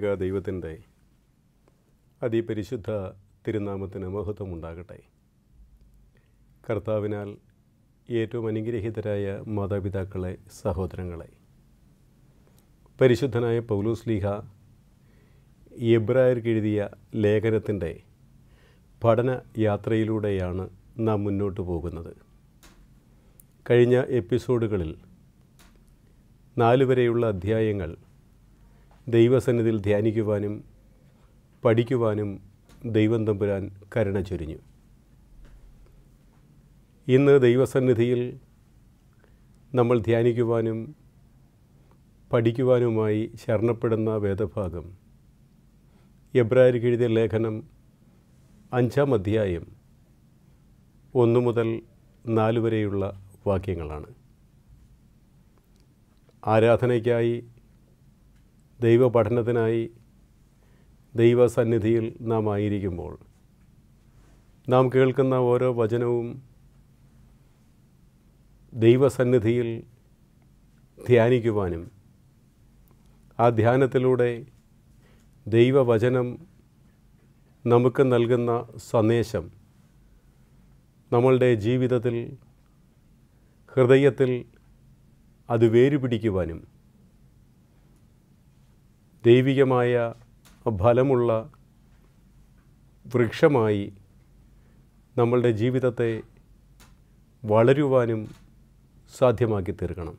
ഏക ദൈവത്തിൻ്റെ അതിപരിശുദ്ധ തിരുനാമത്തിന് മഹത്വമുണ്ടാകട്ടെ കർത്താവിനാൽ ഏറ്റവും അനുഗ്രഹീതരായ മാതാപിതാക്കളെ സഹോദരങ്ങളെ പരിശുദ്ധനായ ലീഹ എബ്രായർക്ക് എഴുതിയ ലേഖനത്തിൻ്റെ പഠന യാത്രയിലൂടെയാണ് നാം മുന്നോട്ട് പോകുന്നത് കഴിഞ്ഞ എപ്പിസോഡുകളിൽ നാലുവരെയുള്ള അധ്യായങ്ങൾ ദൈവസന്നിധിയിൽ ധ്യാനിക്കുവാനും പഠിക്കുവാനും ദൈവം തമ്പുരാൻ കരുണ ചൊരിഞ്ഞു ഇന്ന് ദൈവസന്നിധിയിൽ നമ്മൾ ധ്യാനിക്കുവാനും പഠിക്കുവാനുമായി ശരണപ്പെടുന്ന വേദഭാഗം എബ്രാരി എഴുതിയ ലേഖനം അഞ്ചാം അധ്യായം ഒന്ന് മുതൽ നാലുവരെയുള്ള വരെയുള്ള വാക്യങ്ങളാണ് ആരാധനയ്ക്കായി ദൈവ പഠനത്തിനായി ദൈവസന്നിധിയിൽ നാം ആയിരിക്കുമ്പോൾ നാം കേൾക്കുന്ന ഓരോ വചനവും ദൈവസന്നിധിയിൽ ധ്യാനിക്കുവാനും ആ ധ്യാനത്തിലൂടെ ദൈവവചനം നമുക്ക് നൽകുന്ന സന്ദേശം നമ്മളുടെ ജീവിതത്തിൽ ഹൃദയത്തിൽ അത് വേരുപിടിക്കുവാനും ദൈവികമായ ഫലമുള്ള വൃക്ഷമായി നമ്മളുടെ ജീവിതത്തെ വളരുവാനും സാധ്യമാക്കി തീർക്കണം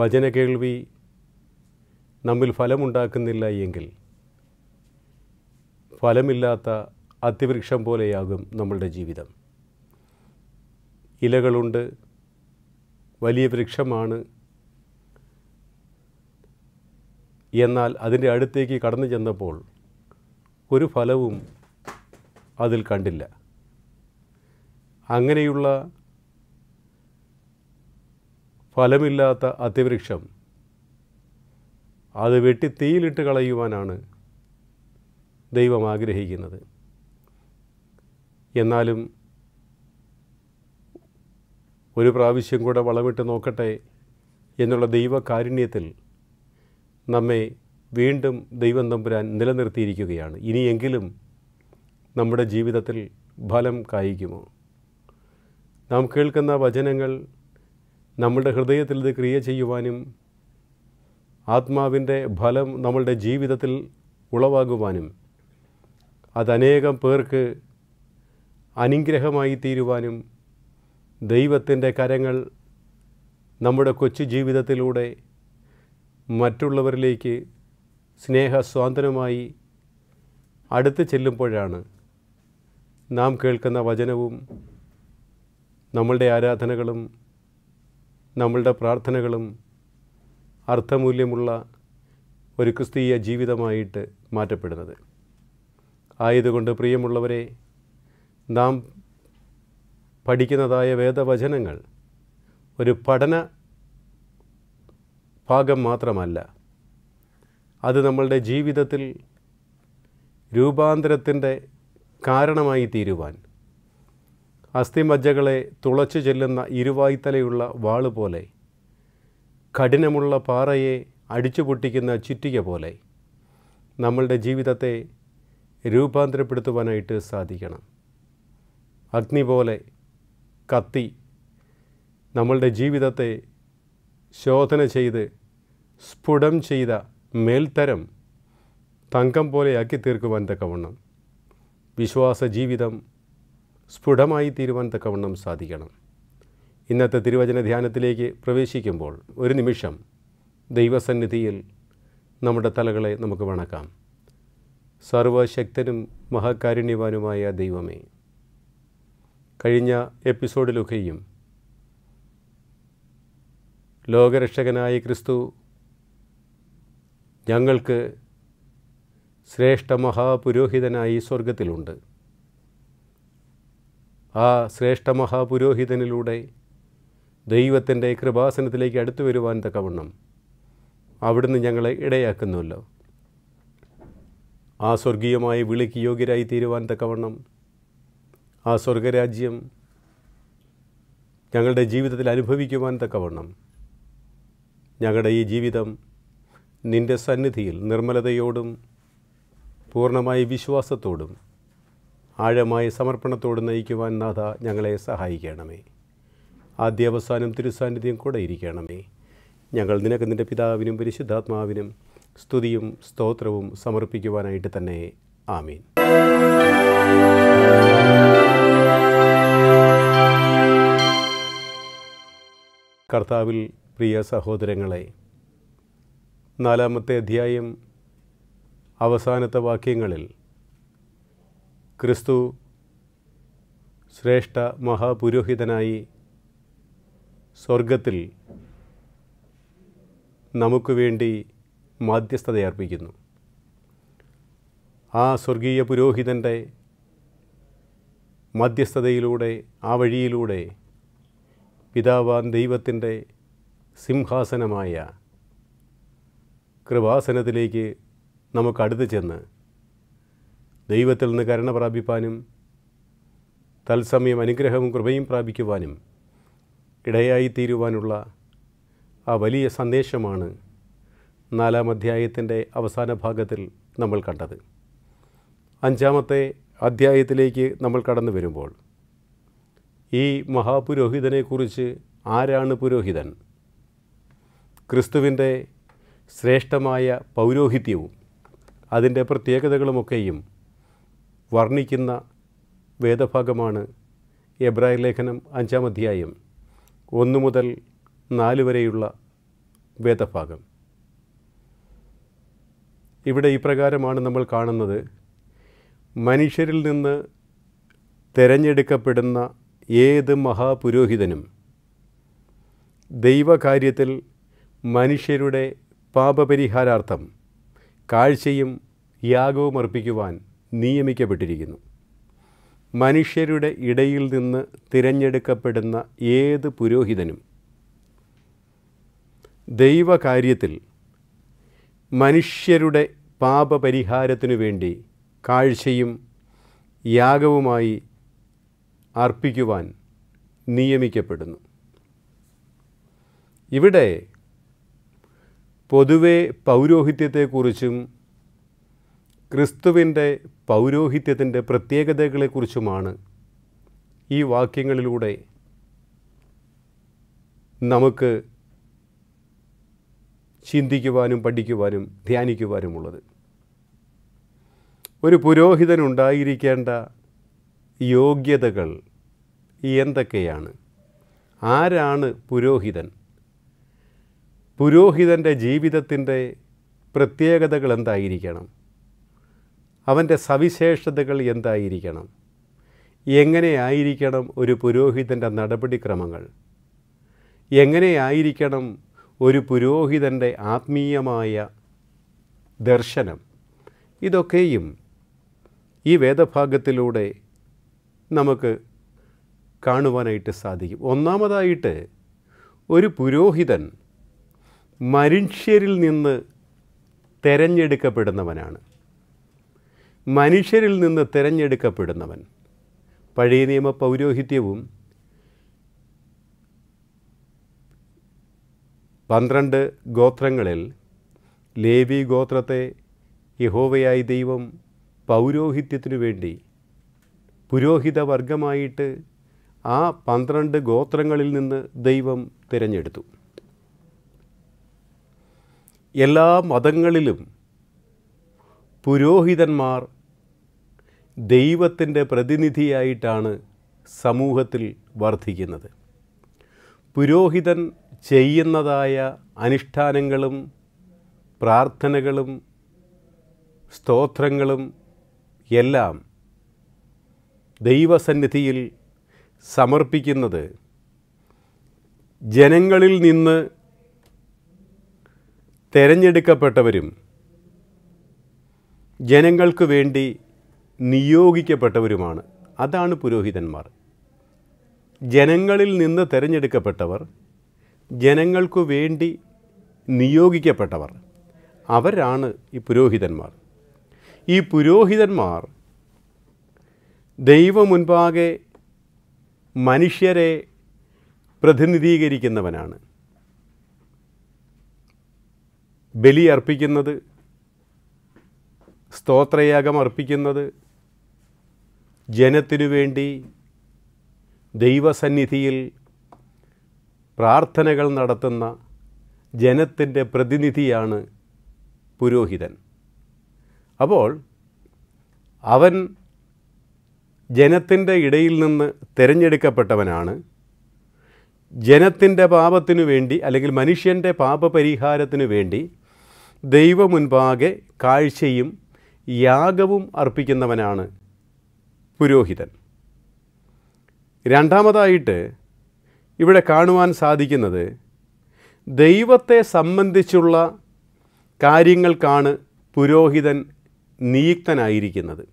വചന കേൾവി നമ്മിൽ ഫലമുണ്ടാക്കുന്നില്ല എങ്കിൽ ഫലമില്ലാത്ത അതിവൃക്ഷം പോലെയാകും നമ്മളുടെ ജീവിതം ഇലകളുണ്ട് വലിയ വൃക്ഷമാണ് എന്നാൽ അതിൻ്റെ അടുത്തേക്ക് കടന്നു ചെന്നപ്പോൾ ഒരു ഫലവും അതിൽ കണ്ടില്ല അങ്ങനെയുള്ള ഫലമില്ലാത്ത അതിവൃക്ഷം അത് വെട്ടി തീയിലിട്ട് കളയുവാനാണ് ദൈവം ആഗ്രഹിക്കുന്നത് എന്നാലും ഒരു പ്രാവശ്യം കൂടെ വളമിട്ട് നോക്കട്ടെ എന്നുള്ള ദൈവകാരുണ്യത്തിൽ നമ്മെ വീണ്ടും ദൈവം തമ്പുരാൻ നിലനിർത്തിയിരിക്കുകയാണ് ഇനിയെങ്കിലും നമ്മുടെ ജീവിതത്തിൽ ഫലം കായിക്കുമോ നാം കേൾക്കുന്ന വചനങ്ങൾ നമ്മളുടെ ഹൃദയത്തിൽ ഇത് ക്രിയ ചെയ്യുവാനും ആത്മാവിൻ്റെ ഫലം നമ്മളുടെ ജീവിതത്തിൽ ഉളവാകുവാനും അതനേകം പേർക്ക് അനുഗ്രഹമായി തീരുവാനും ദൈവത്തിൻ്റെ കരങ്ങൾ നമ്മുടെ കൊച്ചു ജീവിതത്തിലൂടെ മറ്റുള്ളവരിലേക്ക് സ്നേഹസ്വാതന്ത്ര്യമായി അടുത്ത് ചെല്ലുമ്പോഴാണ് നാം കേൾക്കുന്ന വചനവും നമ്മളുടെ ആരാധനകളും നമ്മളുടെ പ്രാർത്ഥനകളും അർത്ഥമൂല്യമുള്ള ഒരു ക്രിസ്തീയ ജീവിതമായിട്ട് മാറ്റപ്പെടുന്നത് ആയതുകൊണ്ട് പ്രിയമുള്ളവരെ നാം പഠിക്കുന്നതായ വേദവചനങ്ങൾ ഒരു പഠന ഭാഗം മാത്രമല്ല അത് നമ്മളുടെ ജീവിതത്തിൽ രൂപാന്തരത്തിൻ്റെ കാരണമായി തീരുവാൻ അസ്ഥിമജ്ജകളെ തുളച്ചു ചെല്ലുന്ന ഇരുവായ്ത്തലയുള്ള വാൾ പോലെ കഠിനമുള്ള പാറയെ അടിച്ചു പൊട്ടിക്കുന്ന ചുറ്റിക പോലെ നമ്മളുടെ ജീവിതത്തെ രൂപാന്തരപ്പെടുത്തുവാനായിട്ട് സാധിക്കണം അഗ്നി പോലെ കത്തി നമ്മളുടെ ജീവിതത്തെ ശോധന ചെയ്ത് സ്ഫുടം ചെയ്ത മേൽത്തരം തങ്കം പോലെയാക്കി തീർക്കുവാൻ തക്കവണ്ണം വിശ്വാസ ജീവിതം സ്ഫുടമായി തീരുവാൻ തക്കവണ്ണം സാധിക്കണം ഇന്നത്തെ തിരുവചന ധ്യാനത്തിലേക്ക് പ്രവേശിക്കുമ്പോൾ ഒരു നിമിഷം ദൈവസന്നിധിയിൽ നമ്മുടെ തലകളെ നമുക്ക് വണക്കാം സർവശക്തനും മഹാകാരുണ്യവാനുമായ ദൈവമേ കഴിഞ്ഞ എപ്പിസോഡിലൊക്കെയും ലോകരക്ഷകനായ ക്രിസ്തു ഞങ്ങൾക്ക് ശ്രേഷ്ഠ മഹാപുരോഹിതനായി സ്വർഗത്തിലുണ്ട് ആ ശ്രേഷ്ഠ മഹാപുരോഹിതനിലൂടെ ദൈവത്തിൻ്റെ കൃപാസനത്തിലേക്ക് അടുത്തു വരുവാൻ തക്കവണ്ണം അവിടുന്ന് ഞങ്ങളെ ഇടയാക്കുന്നുവല്ലോ ആ സ്വർഗീയമായ വിളിക്ക് യോഗ്യരായി തീരുവാൻ തക്കവണ്ണം ആ സ്വർഗരാജ്യം ഞങ്ങളുടെ ജീവിതത്തിൽ അനുഭവിക്കുവാൻ തക്കവണ്ണം ഞങ്ങളുടെ ഈ ജീവിതം നിൻ്റെ സന്നിധിയിൽ നിർമ്മലതയോടും പൂർണ്ണമായ വിശ്വാസത്തോടും ആഴമായ സമർപ്പണത്തോടും നയിക്കുവാൻ നാഥ ഞങ്ങളെ സഹായിക്കണമേ ആദ്യാവസാനം തിരുസാന്നിധ്യം കൂടെ ഇരിക്കണമേ ഞങ്ങൾ നിനക്ക് നിൻ്റെ പിതാവിനും പരിശുദ്ധാത്മാവിനും സ്തുതിയും സ്തോത്രവും സമർപ്പിക്കുവാനായിട്ട് തന്നെ ആമീൻ കർത്താവിൽ പ്രിയ സഹോദരങ്ങളെ നാലാമത്തെ അധ്യായം അവസാനത്തെ വാക്യങ്ങളിൽ ക്രിസ്തു ശ്രേഷ്ഠ മഹാപുരോഹിതനായി സ്വർഗത്തിൽ നമുക്ക് വേണ്ടി മാധ്യസ്ഥതയർപ്പിക്കുന്നു ആ സ്വർഗീയ പുരോഹിതൻ്റെ മധ്യസ്ഥതയിലൂടെ ആ വഴിയിലൂടെ പിതാവാൻ ദൈവത്തിൻ്റെ സിംഹാസനമായ കൃപാസനത്തിലേക്ക് നമുക്ക് അടുത്ത് ചെന്ന് ദൈവത്തിൽ നിന്ന് കരുണ പ്രാപിപ്പാനും തത്സമയം അനുഗ്രഹവും കൃപയും പ്രാപിക്കുവാനും ഇടയായി തീരുവാനുള്ള ആ വലിയ സന്ദേശമാണ് നാലാം അധ്യായത്തിൻ്റെ അവസാന ഭാഗത്തിൽ നമ്മൾ കണ്ടത് അഞ്ചാമത്തെ അധ്യായത്തിലേക്ക് നമ്മൾ കടന്നു വരുമ്പോൾ ഈ മഹാപുരോഹിതനെക്കുറിച്ച് ആരാണ് പുരോഹിതൻ ക്രിസ്തുവിൻ്റെ ശ്രേഷ്ഠമായ പൗരോഹിത്യവും അതിൻ്റെ പ്രത്യേകതകളുമൊക്കെയും വർണ്ണിക്കുന്ന വേദഭാഗമാണ് എബ്രായ ലേഖനം അഞ്ചാം അധ്യായം ഒന്നു മുതൽ നാല് വരെയുള്ള വേദഭാഗം ഇവിടെ ഇപ്രകാരമാണ് നമ്മൾ കാണുന്നത് മനുഷ്യരിൽ നിന്ന് തിരഞ്ഞെടുക്കപ്പെടുന്ന ഏത് മഹാപുരോഹിതനും ദൈവകാര്യത്തിൽ മനുഷ്യരുടെ പാപപരിഹാരാർത്ഥം കാഴ്ചയും യാഗവും അർപ്പിക്കുവാൻ നിയമിക്കപ്പെട്ടിരിക്കുന്നു മനുഷ്യരുടെ ഇടയിൽ നിന്ന് തിരഞ്ഞെടുക്കപ്പെടുന്ന ഏത് പുരോഹിതനും ദൈവകാര്യത്തിൽ മനുഷ്യരുടെ പാപപരിഹാരത്തിനു വേണ്ടി കാഴ്ചയും യാഗവുമായി അർപ്പിക്കുവാൻ നിയമിക്കപ്പെടുന്നു ഇവിടെ പൊതുവെ പൗരോഹിത്യത്തെക്കുറിച്ചും ക്രിസ്തുവിൻ്റെ പൗരോഹിത്യത്തിൻ്റെ പ്രത്യേകതകളെക്കുറിച്ചുമാണ് ഈ വാക്യങ്ങളിലൂടെ നമുക്ക് ചിന്തിക്കുവാനും പഠിക്കുവാനും ധ്യാനിക്കുവാനുമുള്ളത് ഒരു പുരോഹിതനുണ്ടായിരിക്കേണ്ട യോഗ്യതകൾ എന്തൊക്കെയാണ് ആരാണ് പുരോഹിതൻ പുരോഹിതൻ്റെ ജീവിതത്തിൻ്റെ പ്രത്യേകതകൾ എന്തായിരിക്കണം അവൻ്റെ സവിശേഷതകൾ എന്തായിരിക്കണം എങ്ങനെയായിരിക്കണം ഒരു പുരോഹിതൻ്റെ നടപടിക്രമങ്ങൾ എങ്ങനെയായിരിക്കണം ഒരു പുരോഹിതൻ്റെ ആത്മീയമായ ദർശനം ഇതൊക്കെയും ഈ വേദഭാഗത്തിലൂടെ നമുക്ക് കാണുവാനായിട്ട് സാധിക്കും ഒന്നാമതായിട്ട് ഒരു പുരോഹിതൻ മനുഷ്യരിൽ നിന്ന് തിരഞ്ഞെടുക്കപ്പെടുന്നവനാണ് മനുഷ്യരിൽ നിന്ന് തിരഞ്ഞെടുക്കപ്പെടുന്നവൻ പഴയ നിയമ പൗരോഹിത്യവും പന്ത്രണ്ട് ഗോത്രങ്ങളിൽ ലേവി ഗോത്രത്തെ യഹോവയായി ദൈവം പൗരോഹിത്യത്തിനു വേണ്ടി പുരോഹിത വർഗമായിട്ട് ആ പന്ത്രണ്ട് ഗോത്രങ്ങളിൽ നിന്ന് ദൈവം തിരഞ്ഞെടുത്തു എല്ലാ മതങ്ങളിലും പുരോഹിതന്മാർ ദൈവത്തിൻ്റെ പ്രതിനിധിയായിട്ടാണ് സമൂഹത്തിൽ വർദ്ധിക്കുന്നത് പുരോഹിതൻ ചെയ്യുന്നതായ അനുഷ്ഠാനങ്ങളും പ്രാർത്ഥനകളും സ്തോത്രങ്ങളും എല്ലാം ദൈവസന്നിധിയിൽ സമർപ്പിക്കുന്നത് ജനങ്ങളിൽ നിന്ന് തെരഞ്ഞെടുക്കപ്പെട്ടവരും ജനങ്ങൾക്ക് വേണ്ടി നിയോഗിക്കപ്പെട്ടവരുമാണ് അതാണ് പുരോഹിതന്മാർ ജനങ്ങളിൽ നിന്ന് തിരഞ്ഞെടുക്കപ്പെട്ടവർ ജനങ്ങൾക്കു വേണ്ടി നിയോഗിക്കപ്പെട്ടവർ അവരാണ് ഈ പുരോഹിതന്മാർ ഈ പുരോഹിതന്മാർ ദൈവമുൻപാകെ മനുഷ്യരെ പ്രതിനിധീകരിക്കുന്നവനാണ് ബലി അർപ്പിക്കുന്നത് സ്തോത്രയാഗം അർപ്പിക്കുന്നത് ജനത്തിനു വേണ്ടി ദൈവസന്നിധിയിൽ പ്രാർത്ഥനകൾ നടത്തുന്ന ജനത്തിൻ്റെ പ്രതിനിധിയാണ് പുരോഹിതൻ അപ്പോൾ അവൻ ജനത്തിൻ്റെ ഇടയിൽ നിന്ന് തിരഞ്ഞെടുക്കപ്പെട്ടവനാണ് ജനത്തിൻ്റെ പാപത്തിനു വേണ്ടി അല്ലെങ്കിൽ മനുഷ്യൻ്റെ പാപപരിഹാരത്തിനു വേണ്ടി ദൈവമുൻപാകെ കാഴ്ചയും യാഗവും അർപ്പിക്കുന്നവനാണ് പുരോഹിതൻ രണ്ടാമതായിട്ട് ഇവിടെ കാണുവാൻ സാധിക്കുന്നത് ദൈവത്തെ സംബന്ധിച്ചുള്ള കാര്യങ്ങൾക്കാണ് പുരോഹിതൻ നിയുക്തനായിരിക്കുന്നത്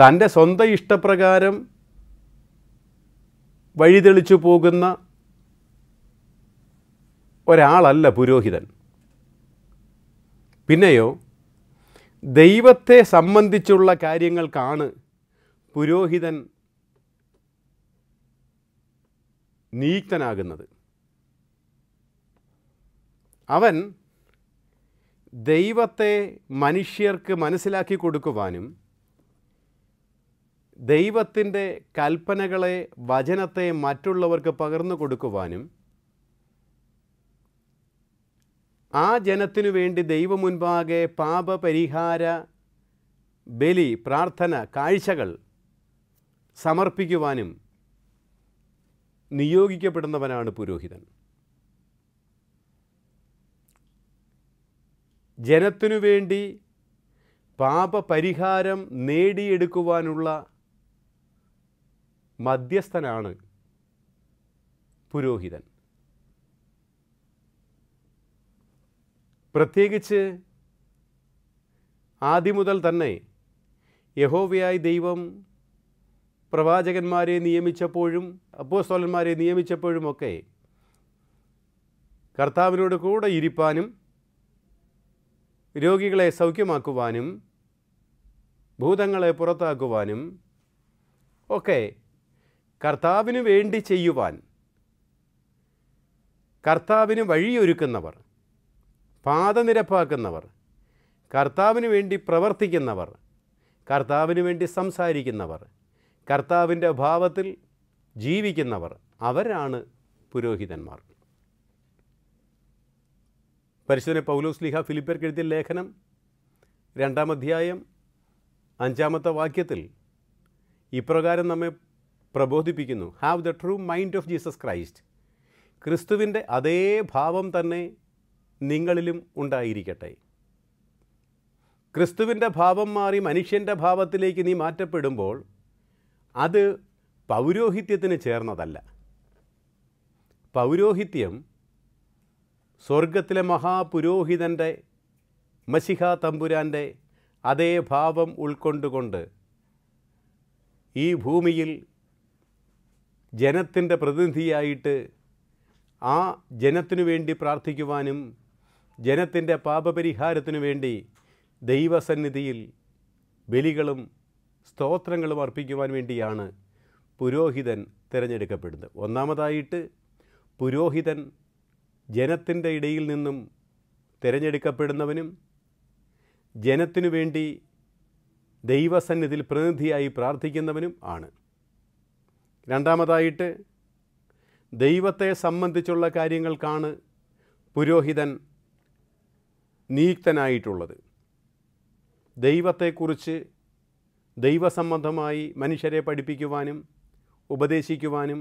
തൻ്റെ സ്വന്തം ഇഷ്ടപ്രകാരം വഴിതെളിച്ചു പോകുന്ന ഒരാളല്ല പുരോഹിതൻ പിന്നെയോ ദൈവത്തെ സംബന്ധിച്ചുള്ള കാര്യങ്ങൾക്കാണ് പുരോഹിതൻ നിയുക്തനാകുന്നത് അവൻ ദൈവത്തെ മനുഷ്യർക്ക് മനസ്സിലാക്കി കൊടുക്കുവാനും ദൈവത്തിൻ്റെ കൽപ്പനകളെ വചനത്തെ മറ്റുള്ളവർക്ക് പകർന്നു കൊടുക്കുവാനും ആ ജനത്തിനു വേണ്ടി ദൈവമുൻപാകെ പാപപരിഹാര ബലി പ്രാർത്ഥന കാഴ്ചകൾ സമർപ്പിക്കുവാനും നിയോഗിക്കപ്പെടുന്നവനാണ് പുരോഹിതൻ ജനത്തിനു വേണ്ടി പാപപരിഹാരം നേടിയെടുക്കുവാനുള്ള മധ്യസ്ഥനാണ് പുരോഹിതൻ പ്രത്യേകിച്ച് ആദ്യം മുതൽ തന്നെ യഹോവയായി ദൈവം പ്രവാചകന്മാരെ നിയമിച്ചപ്പോഴും അപ്പോസ്തോലന്മാരെ നിയമിച്ചപ്പോഴുമൊക്കെ കർത്താവിനോട് കൂടെ ഇരിപ്പാനും രോഗികളെ സൗഖ്യമാക്കുവാനും ഭൂതങ്ങളെ പുറത്താക്കുവാനും ഒക്കെ കർത്താവിന് വേണ്ടി ചെയ്യുവാൻ കർത്താവിന് വഴിയൊരുക്കുന്നവർ പാത നിരപ്പാക്കുന്നവർ കർത്താവിന് വേണ്ടി പ്രവർത്തിക്കുന്നവർ കർത്താവിന് വേണ്ടി സംസാരിക്കുന്നവർ കർത്താവിൻ്റെ ഭാവത്തിൽ ജീവിക്കുന്നവർ അവരാണ് പുരോഹിതന്മാർ പരിശുദ്ധനെ പൗലോസ് ലിഹ ഫിലിപ്പർ കെഴുതിയ ലേഖനം രണ്ടാം അധ്യായം അഞ്ചാമത്തെ വാക്യത്തിൽ ഇപ്രകാരം നമ്മെ പ്രബോധിപ്പിക്കുന്നു have the true mind of Jesus Christ ക്രിസ്തുവിൻ്റെ അതേ ഭാവം തന്നെ നിങ്ങളിലും ഉണ്ടായിരിക്കട്ടെ ക്രിസ്തുവിൻ്റെ ഭാവം മാറി മനുഷ്യൻ്റെ ഭാവത്തിലേക്ക് നീ മാറ്റപ്പെടുമ്പോൾ അത് പൗരോഹിത്യത്തിന് ചേർന്നതല്ല പൗരോഹിത്യം സ്വർഗത്തിലെ മഹാപുരോഹിതൻ്റെ മസിഹ തമ്പുരാൻ്റെ അതേ ഭാവം ഉൾക്കൊണ്ടുകൊണ്ട് ഈ ഭൂമിയിൽ ജനത്തിൻ്റെ പ്രതിനിധിയായിട്ട് ആ ജനത്തിനു വേണ്ടി പ്രാർത്ഥിക്കുവാനും ജനത്തിൻ്റെ പാപപരിഹാരത്തിനു വേണ്ടി ദൈവസന്നിധിയിൽ ബലികളും സ്തോത്രങ്ങളും അർപ്പിക്കുവാൻ വേണ്ടിയാണ് പുരോഹിതൻ തിരഞ്ഞെടുക്കപ്പെടുന്നത് ഒന്നാമതായിട്ട് പുരോഹിതൻ ജനത്തിൻ്റെ ഇടയിൽ നിന്നും തിരഞ്ഞെടുക്കപ്പെടുന്നവനും ജനത്തിനു വേണ്ടി ദൈവസന്നിധിയിൽ പ്രതിനിധിയായി പ്രാർത്ഥിക്കുന്നവനും ആണ് രണ്ടാമതായിട്ട് ദൈവത്തെ സംബന്ധിച്ചുള്ള കാര്യങ്ങൾക്കാണ് പുരോഹിതൻ നിയുക്തനായിട്ടുള്ളത് ദൈവത്തെക്കുറിച്ച് ദൈവസംബന്ധമായി മനുഷ്യരെ പഠിപ്പിക്കുവാനും ഉപദേശിക്കുവാനും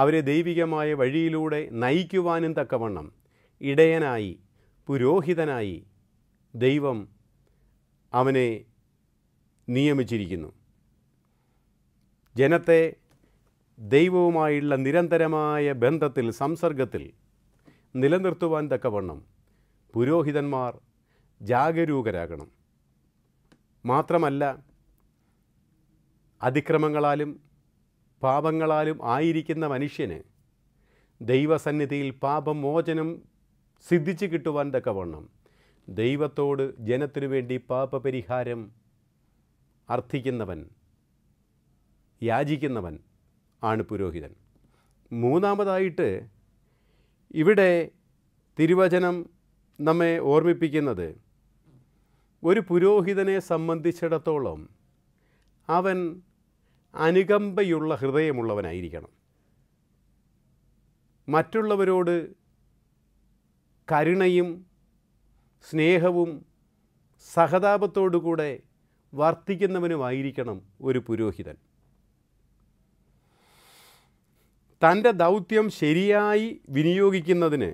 അവരെ ദൈവികമായ വഴിയിലൂടെ നയിക്കുവാനും തക്കവണ്ണം ഇടയനായി പുരോഹിതനായി ദൈവം അവനെ നിയമിച്ചിരിക്കുന്നു ജനത്തെ ദൈവവുമായുള്ള നിരന്തരമായ ബന്ധത്തിൽ സംസർഗത്തിൽ നിലനിർത്തുവാൻ തക്കവണ്ണം പുരോഹിതന്മാർ ജാഗരൂകരാകണം മാത്രമല്ല അതിക്രമങ്ങളാലും പാപങ്ങളാലും ആയിരിക്കുന്ന മനുഷ്യന് ദൈവസന്നിധിയിൽ പാപമോചനം സിദ്ധിച്ചു കിട്ടുവാൻ തക്കവണ്ണം ദൈവത്തോട് ജനത്തിനു വേണ്ടി പാപപരിഹാരം അർത്ഥിക്കുന്നവൻ യാചിക്കുന്നവൻ ആണ് പുരോഹിതൻ മൂന്നാമതായിട്ട് ഇവിടെ തിരുവചനം നമ്മെ ഓർമ്മിപ്പിക്കുന്നത് ഒരു പുരോഹിതനെ സംബന്ധിച്ചിടത്തോളം അവൻ അനുകമ്പയുള്ള ഹൃദയമുള്ളവനായിരിക്കണം മറ്റുള്ളവരോട് കരുണയും സ്നേഹവും സഹതാപത്തോടുകൂടെ വർത്തിക്കുന്നവനുമായിരിക്കണം ഒരു പുരോഹിതൻ തൻ്റെ ദൗത്യം ശരിയായി വിനിയോഗിക്കുന്നതിന്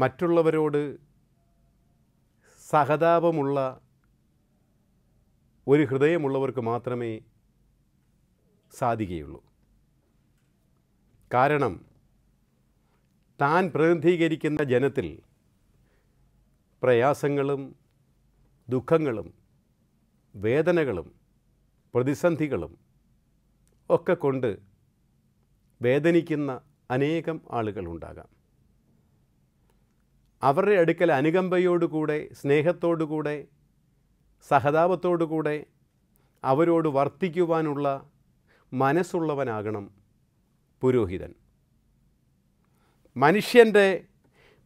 മറ്റുള്ളവരോട് സഹതാപമുള്ള ഒരു ഹൃദയമുള്ളവർക്ക് മാത്രമേ സാധിക്കുകയുള്ളൂ കാരണം താൻ പ്രതിനിധീകരിക്കുന്ന ജനത്തിൽ പ്രയാസങ്ങളും ദുഃഖങ്ങളും വേദനകളും പ്രതിസന്ധികളും ഒക്കെ കൊണ്ട് വേദനിക്കുന്ന അനേകം ആളുകളുണ്ടാകാം അവരുടെ അടുക്കൽ അനുകമ്പയോടുകൂടെ സ്നേഹത്തോടുകൂടെ സഹതാപത്തോടുകൂടെ അവരോട് വർത്തിക്കുവാനുള്ള മനസ്സുള്ളവനാകണം പുരോഹിതൻ മനുഷ്യൻ്റെ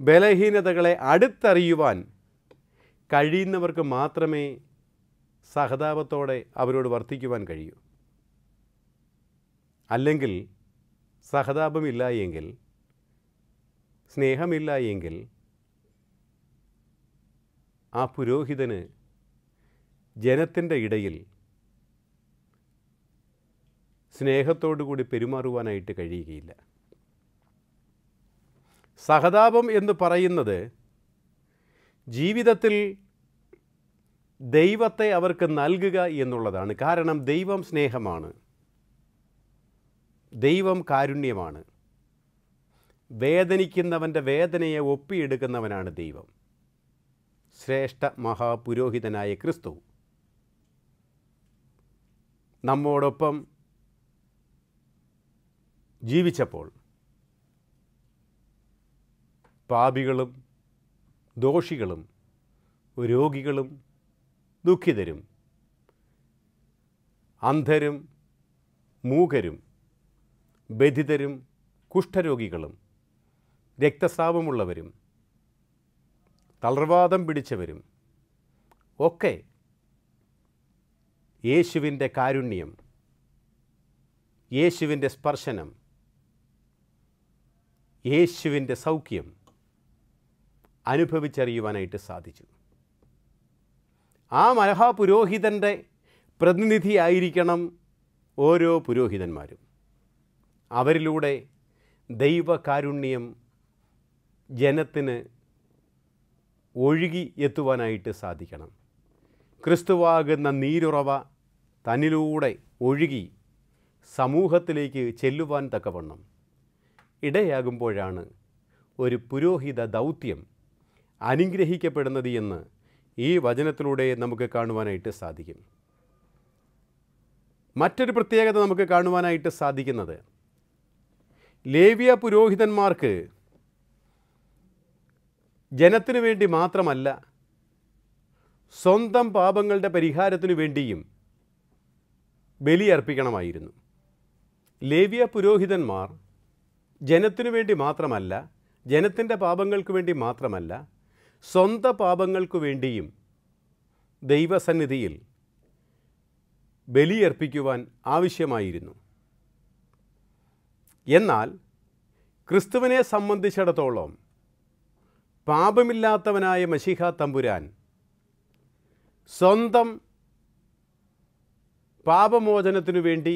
ബലഹീനതകളെ അടുത്തറിയുവാൻ കഴിയുന്നവർക്ക് മാത്രമേ സഹതാപത്തോടെ അവരോട് വർത്തിക്കുവാൻ കഴിയൂ അല്ലെങ്കിൽ സഹതാപമില്ല എങ്കിൽ സ്നേഹമില്ല എങ്കിൽ ആ പുരോഹിതന് ജനത്തിൻ്റെ ഇടയിൽ കൂടി പെരുമാറുവാനായിട്ട് കഴിയുകയില്ല സഹതാപം എന്ന് പറയുന്നത് ജീവിതത്തിൽ ദൈവത്തെ അവർക്ക് നൽകുക എന്നുള്ളതാണ് കാരണം ദൈവം സ്നേഹമാണ് ദൈവം കാരുണ്യമാണ് വേദനിക്കുന്നവൻ്റെ വേദനയെ ഒപ്പിയെടുക്കുന്നവനാണ് ദൈവം ശ്രേഷ്ഠ മഹാപുരോഹിതനായ ക്രിസ്തു നമ്മോടൊപ്പം ജീവിച്ചപ്പോൾ പാപികളും ദോഷികളും രോഗികളും ദുഃഖിതരും അന്ധരും മൂകരും ബധിതരും കുഷ്ഠരോഗികളും രക്തസ്രാവമുള്ളവരും തളർവാദം പിടിച്ചവരും ഒക്കെ യേശുവിൻ്റെ കാരുണ്യം യേശുവിൻ്റെ സ്പർശനം യേശുവിൻ്റെ സൗഖ്യം അനുഭവിച്ചറിയുവാനായിട്ട് സാധിച്ചു ആ മഹാപുരോഹിതൻ്റെ പ്രതിനിധിയായിരിക്കണം ഓരോ പുരോഹിതന്മാരും അവരിലൂടെ ദൈവകാരുണ്യം ജനത്തിന് ഒഴുകി എത്തുവാനായിട്ട് സാധിക്കണം ക്രിസ്തുവാകുന്ന നീരുറവ തന്നിലൂടെ ഒഴുകി സമൂഹത്തിലേക്ക് ചെല്ലുവാൻ തക്കവണ്ണം ഇടയാകുമ്പോഴാണ് ഒരു പുരോഹിത ദൗത്യം അനുഗ്രഹിക്കപ്പെടുന്നത് എന്ന് ഈ വചനത്തിലൂടെ നമുക്ക് കാണുവാനായിട്ട് സാധിക്കും മറ്റൊരു പ്രത്യേകത നമുക്ക് കാണുവാനായിട്ട് സാധിക്കുന്നത് ലേവ്യ പുരോഹിതന്മാർക്ക് ജനത്തിനു വേണ്ടി മാത്രമല്ല സ്വന്തം പാപങ്ങളുടെ പരിഹാരത്തിനു വേണ്ടിയും ബലിയർപ്പിക്കണമായിരുന്നു ലേവ്യ പുരോഹിതന്മാർ ജനത്തിനു വേണ്ടി മാത്രമല്ല ജനത്തിൻ്റെ പാപങ്ങൾക്ക് വേണ്ടി മാത്രമല്ല സ്വന്ത പാപങ്ങൾക്കു വേണ്ടിയും ദൈവസന്നിധിയിൽ ബലിയർപ്പിക്കുവാൻ ആവശ്യമായിരുന്നു എന്നാൽ ക്രിസ്തുവിനെ സംബന്ധിച്ചിടത്തോളം പാപമില്ലാത്തവനായ മഷിഹ തമ്പുരാൻ സ്വന്തം പാപമോചനത്തിനു വേണ്ടി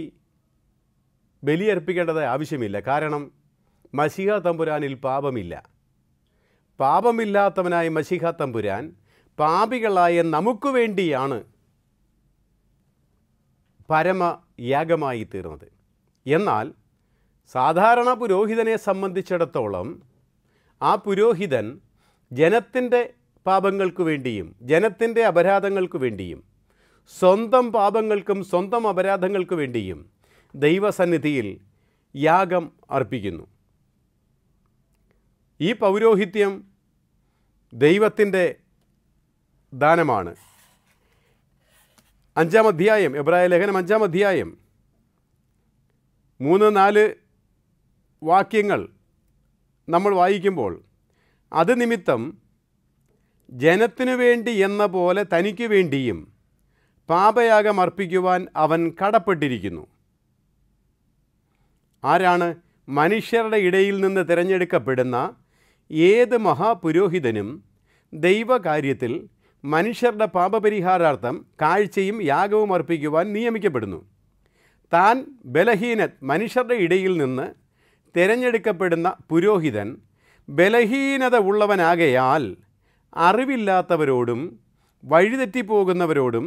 ബലിയർപ്പിക്കേണ്ടത് ആവശ്യമില്ല കാരണം മഷിഹ തമ്പുരാനിൽ പാപമില്ല പാപമില്ലാത്തവനായ മഷിഹ തമ്പുരാൻ പാപികളായ നമുക്ക് വേണ്ടിയാണ് പരമയാഗമായി തീർന്നത് എന്നാൽ സാധാരണ പുരോഹിതനെ സംബന്ധിച്ചിടത്തോളം ആ പുരോഹിതൻ ജനത്തിൻ്റെ പാപങ്ങൾക്കു വേണ്ടിയും ജനത്തിൻ്റെ അപരാധങ്ങൾക്കു വേണ്ടിയും സ്വന്തം പാപങ്ങൾക്കും സ്വന്തം അപരാധങ്ങൾക്കു വേണ്ടിയും ദൈവസന്നിധിയിൽ യാഗം അർപ്പിക്കുന്നു ഈ പൗരോഹിത്യം ദൈവത്തിൻ്റെ ദാനമാണ് അഞ്ചാം അധ്യായം എബ്രായ ലേഖനം അഞ്ചാം അധ്യായം മൂന്ന് നാല് വാക്യങ്ങൾ നമ്മൾ വായിക്കുമ്പോൾ അത് നിമിത്തം ജനത്തിനു വേണ്ടി എന്ന പോലെ തനിക്ക് വേണ്ടിയും പാപയാഗം അർപ്പിക്കുവാൻ അവൻ കടപ്പെട്ടിരിക്കുന്നു ആരാണ് മനുഷ്യരുടെ ഇടയിൽ നിന്ന് തിരഞ്ഞെടുക്കപ്പെടുന്ന ഏത് മഹാപുരോഹിതനും ദൈവകാര്യത്തിൽ മനുഷ്യരുടെ പാപപരിഹാരാർത്ഥം കാഴ്ചയും യാഗവും അർപ്പിക്കുവാൻ നിയമിക്കപ്പെടുന്നു താൻ ബലഹീന മനുഷ്യരുടെ ഇടയിൽ നിന്ന് തിരഞ്ഞെടുക്കപ്പെടുന്ന പുരോഹിതൻ ബലഹീനത ഉള്ളവനാകയാൽ അറിവില്ലാത്തവരോടും വഴിതെറ്റിപ്പോകുന്നവരോടും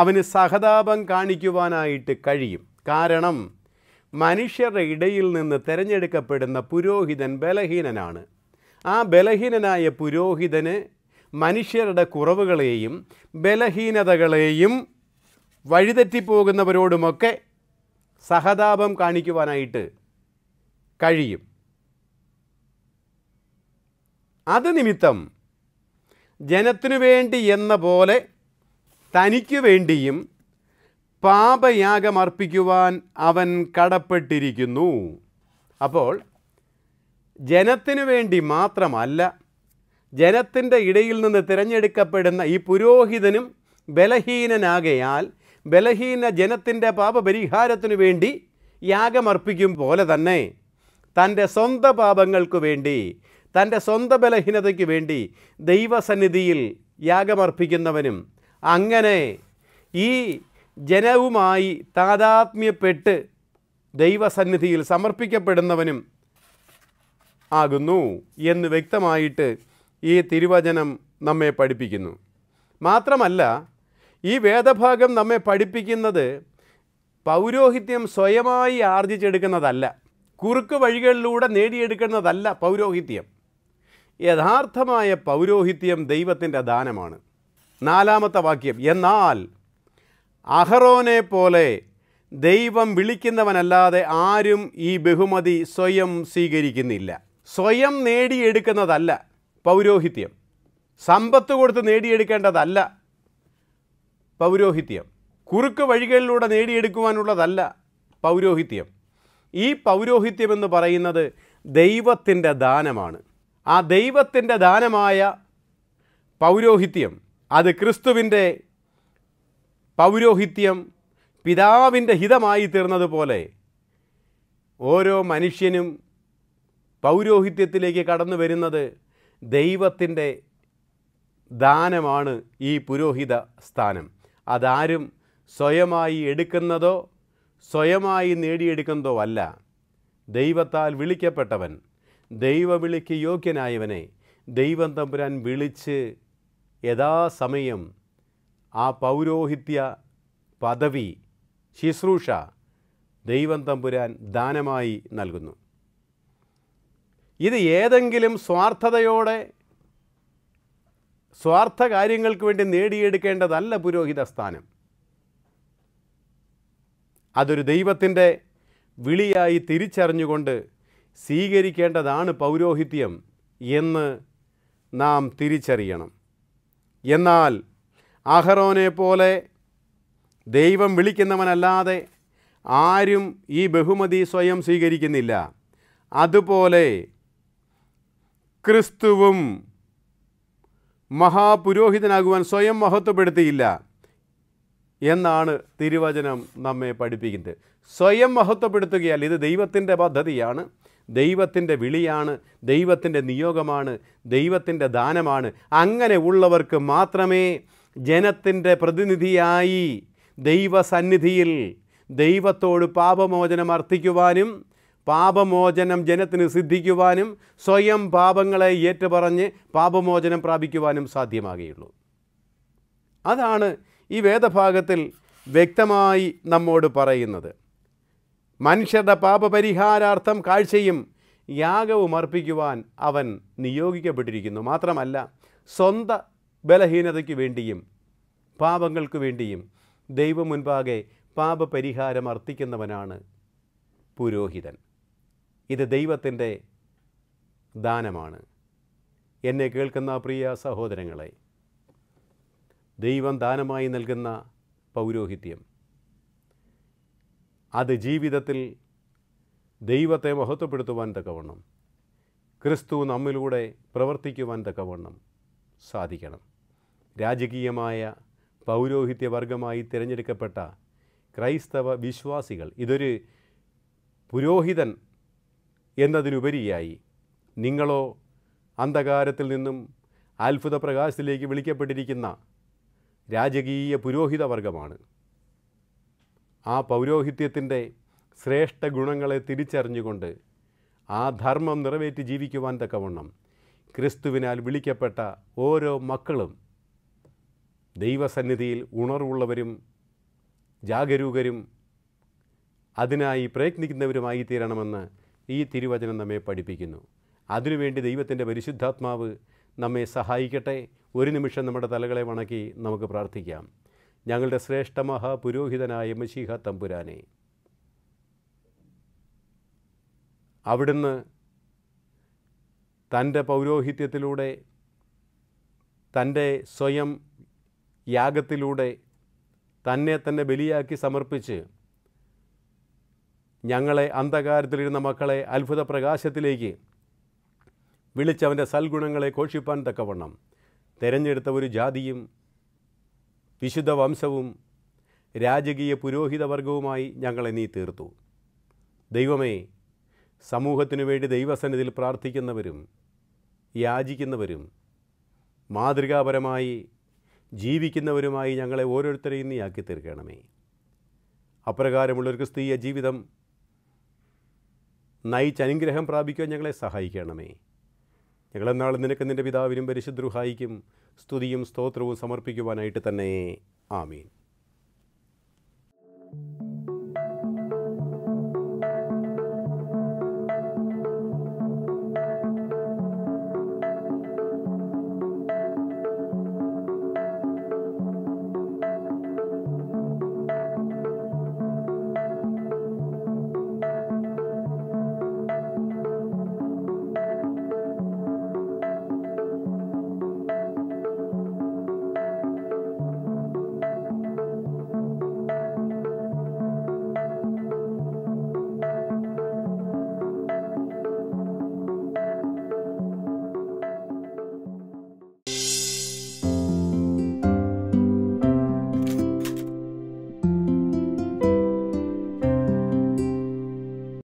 അവന് സഹതാപം കാണിക്കുവാനായിട്ട് കഴിയും കാരണം മനുഷ്യരുടെ ഇടയിൽ നിന്ന് തിരഞ്ഞെടുക്കപ്പെടുന്ന പുരോഹിതൻ ബലഹീനനാണ് ആ ബലഹീനനായ പുരോഹിതന് മനുഷ്യരുടെ കുറവുകളെയും ബലഹീനതകളെയും വഴിതെറ്റിപ്പോകുന്നവരോടുമൊക്കെ സഹതാപം കാണിക്കുവാനായിട്ട് കഴിയും അത് നിമിത്തം ജനത്തിനു വേണ്ടി എന്ന പോലെ തനിക്കു വേണ്ടിയും പാപയാഗമർപ്പിക്കുവാൻ അവൻ കടപ്പെട്ടിരിക്കുന്നു അപ്പോൾ ജനത്തിനു വേണ്ടി മാത്രമല്ല ജനത്തിൻ്റെ ഇടയിൽ നിന്ന് തിരഞ്ഞെടുക്കപ്പെടുന്ന ഈ പുരോഹിതനും ബലഹീനനാകയാൽ ബലഹീന ജനത്തിൻ്റെ പാപപരിഹാരത്തിനു വേണ്ടി യാഗമർപ്പിക്കും പോലെ തന്നെ തൻ്റെ സ്വന്തം പാപങ്ങൾക്കു വേണ്ടി തൻ്റെ സ്വന്തം ബലഹീനതയ്ക്ക് വേണ്ടി ദൈവസന്നിധിയിൽ യാഗമർപ്പിക്കുന്നവനും അങ്ങനെ ഈ ജനവുമായി താതാത്മ്യപ്പെട്ട് ദൈവസന്നിധിയിൽ സമർപ്പിക്കപ്പെടുന്നവനും ആകുന്നു എന്ന് വ്യക്തമായിട്ട് ഈ തിരുവചനം നമ്മെ പഠിപ്പിക്കുന്നു മാത്രമല്ല ഈ വേദഭാഗം നമ്മെ പഠിപ്പിക്കുന്നത് പൗരോഹിത്യം സ്വയമായി ആർജിച്ചെടുക്കുന്നതല്ല കുറുക്ക് വഴികളിലൂടെ നേടിയെടുക്കുന്നതല്ല പൗരോഹിത്യം യഥാർത്ഥമായ പൗരോഹിത്യം ദൈവത്തിൻ്റെ ദാനമാണ് നാലാമത്തെ വാക്യം എന്നാൽ അഹറോനെ പോലെ ദൈവം വിളിക്കുന്നവനല്ലാതെ ആരും ഈ ബഹുമതി സ്വയം സ്വീകരിക്കുന്നില്ല സ്വയം നേടിയെടുക്കുന്നതല്ല പൗരോഹിത്യം സമ്പത്ത് കൊടുത്ത് നേടിയെടുക്കേണ്ടതല്ല പൗരോഹിത്യം കുറുക്ക് വഴികളിലൂടെ നേടിയെടുക്കുവാനുള്ളതല്ല പൗരോഹിത്യം ഈ പൗരോഹിത്യം എന്ന് പറയുന്നത് ദൈവത്തിൻ്റെ ദാനമാണ് ആ ദൈവത്തിൻ്റെ ദാനമായ പൗരോഹിത്യം അത് ക്രിസ്തുവിൻ്റെ പൗരോഹിത്യം പിതാവിൻ്റെ ഹിതമായി തീർന്നതുപോലെ ഓരോ മനുഷ്യനും പൗരോഹിത്യത്തിലേക്ക് കടന്നു വരുന്നത് ദൈവത്തിൻ്റെ ദാനമാണ് ഈ പുരോഹിത സ്ഥാനം അതാരും സ്വയമായി എടുക്കുന്നതോ സ്വയമായി നേടിയെടുക്കുന്നതോ അല്ല ദൈവത്താൽ വിളിക്കപ്പെട്ടവൻ ദൈവവിളിക്ക് യോഗ്യനായവനെ ദൈവം തമ്പുരാൻ വിളിച്ച് യഥാസമയം ആ പൗരോഹിത്യ പദവി ശുശ്രൂഷ ദൈവം തമ്പുരാൻ ദാനമായി നൽകുന്നു ഇത് ഏതെങ്കിലും സ്വാർത്ഥതയോടെ സ്വാർത്ഥ കാര്യങ്ങൾക്ക് വേണ്ടി നേടിയെടുക്കേണ്ടതല്ല പുരോഹിത സ്ഥാനം അതൊരു ദൈവത്തിൻ്റെ വിളിയായി തിരിച്ചറിഞ്ഞുകൊണ്ട് സ്വീകരിക്കേണ്ടതാണ് പൗരോഹിത്യം എന്ന് നാം തിരിച്ചറിയണം എന്നാൽ അഹറോനെ പോലെ ദൈവം വിളിക്കുന്നവനല്ലാതെ ആരും ഈ ബഹുമതി സ്വയം സ്വീകരിക്കുന്നില്ല അതുപോലെ ക്രിസ്തുവും മഹാപുരോഹിതനാകുവാൻ സ്വയം മഹത്വപ്പെടുത്തിയില്ല എന്നാണ് തിരുവചനം നമ്മെ പഠിപ്പിക്കുന്നത് സ്വയം മഹത്വപ്പെടുത്തുകയല്ല ഇത് ദൈവത്തിൻ്റെ പദ്ധതിയാണ് ദൈവത്തിൻ്റെ വിളിയാണ് ദൈവത്തിൻ്റെ നിയോഗമാണ് ദൈവത്തിൻ്റെ ദാനമാണ് അങ്ങനെ ഉള്ളവർക്ക് മാത്രമേ ജനത്തിൻ്റെ പ്രതിനിധിയായി ദൈവസന്നിധിയിൽ ദൈവത്തോട് പാപമോചനം അർത്ഥിക്കുവാനും പാപമോചനം ജനത്തിന് സിദ്ധിക്കുവാനും സ്വയം പാപങ്ങളെ ഏറ്റുപറഞ്ഞ് പാപമോചനം പ്രാപിക്കുവാനും സാധ്യമാകുകയുള്ളൂ അതാണ് ഈ വേദഭാഗത്തിൽ വ്യക്തമായി നമ്മോട് പറയുന്നത് മനുഷ്യരുടെ പാപപരിഹാരാർത്ഥം കാഴ്ചയും യാഗവും അർപ്പിക്കുവാൻ അവൻ നിയോഗിക്കപ്പെട്ടിരിക്കുന്നു മാത്രമല്ല സ്വന്ത ബലഹീനതയ്ക്ക് വേണ്ടിയും പാപങ്ങൾക്ക് വേണ്ടിയും ദൈവം മുൻപാകെ പാപപരിഹാരം അർത്ഥിക്കുന്നവനാണ് പുരോഹിതൻ ഇത് ദൈവത്തിൻ്റെ ദാനമാണ് എന്നെ കേൾക്കുന്ന പ്രിയ സഹോദരങ്ങളെ ദൈവം ദാനമായി നൽകുന്ന പൗരോഹിത്യം അത് ജീവിതത്തിൽ ദൈവത്തെ മഹത്വപ്പെടുത്തുവാൻ തക്കവണ്ണം ക്രിസ്തു നമ്മിലൂടെ പ്രവർത്തിക്കുവാൻ തക്കവണ്ണം സാധിക്കണം രാജകീയമായ പൗരോഹിത്യവർഗമായി തിരഞ്ഞെടുക്കപ്പെട്ട ക്രൈസ്തവ വിശ്വാസികൾ ഇതൊരു പുരോഹിതൻ എന്നതിനുപരിയായി നിങ്ങളോ അന്ധകാരത്തിൽ നിന്നും അത്ഭുത പ്രകാശത്തിലേക്ക് വിളിക്കപ്പെട്ടിരിക്കുന്ന രാജകീയ പുരോഹിതവർഗമാണ് വർഗമാണ് ആ പൗരോഹിത്യത്തിൻ്റെ ശ്രേഷ്ഠ ഗുണങ്ങളെ തിരിച്ചറിഞ്ഞുകൊണ്ട് ആ ധർമ്മം നിറവേറ്റി ജീവിക്കുവാൻ തക്കവണ്ണം ക്രിസ്തുവിനാൽ വിളിക്കപ്പെട്ട ഓരോ മക്കളും ദൈവസന്നിധിയിൽ ഉണർവുള്ളവരും ജാഗരൂകരും അതിനായി പ്രയത്നിക്കുന്നവരുമായി തീരണമെന്ന് ഈ തിരുവചനം നമ്മെ പഠിപ്പിക്കുന്നു അതിനുവേണ്ടി ദൈവത്തിൻ്റെ പരിശുദ്ധാത്മാവ് നമ്മെ സഹായിക്കട്ടെ ഒരു നിമിഷം നമ്മുടെ തലകളെ വണക്കി നമുക്ക് പ്രാർത്ഥിക്കാം ഞങ്ങളുടെ ശ്രേഷ്ഠ മഹാപുരോഹിതനായ മഷീഹ തമ്പുരാനെ അവിടുന്ന് തൻ്റെ പൗരോഹിത്യത്തിലൂടെ തൻ്റെ സ്വയം യാഗത്തിലൂടെ തന്നെ തന്നെ ബലിയാക്കി സമർപ്പിച്ച് ഞങ്ങളെ അന്ധകാരത്തിലിരുന്ന മക്കളെ അത്ഭുത പ്രകാശത്തിലേക്ക് വിളിച്ചവൻ്റെ സൽഗുണങ്ങളെ ഘോഷിപ്പാൻ തക്കവണ്ണം തിരഞ്ഞെടുത്ത ഒരു ജാതിയും വിശുദ്ധ വംശവും രാജകീയ പുരോഹിതവർഗവുമായി ഞങ്ങളെ നീ തീർത്തു ദൈവമേ സമൂഹത്തിനു വേണ്ടി ദൈവസന്നിധിയിൽ പ്രാർത്ഥിക്കുന്നവരും യാചിക്കുന്നവരും മാതൃകാപരമായി ജീവിക്കുന്നവരുമായി ഞങ്ങളെ ഓരോരുത്തരെയും നീ ആക്കി തീർക്കണമേ അപ്രകാരമുള്ളൊരു ക്രിസ്തീയ ജീവിതം നയിച്ചനുഗ്രഹം പ്രാപിക്കുവാൻ ഞങ്ങളെ സഹായിക്കണമേ ഞങ്ങളെന്നാൾ നിനക്ക് നിൻ്റെ പിതാവിനും പരിശുദ്രുഹായിക്കും സ്തുതിയും സ്തോത്രവും സമർപ്പിക്കുവാനായിട്ട് തന്നെ ആമീൻ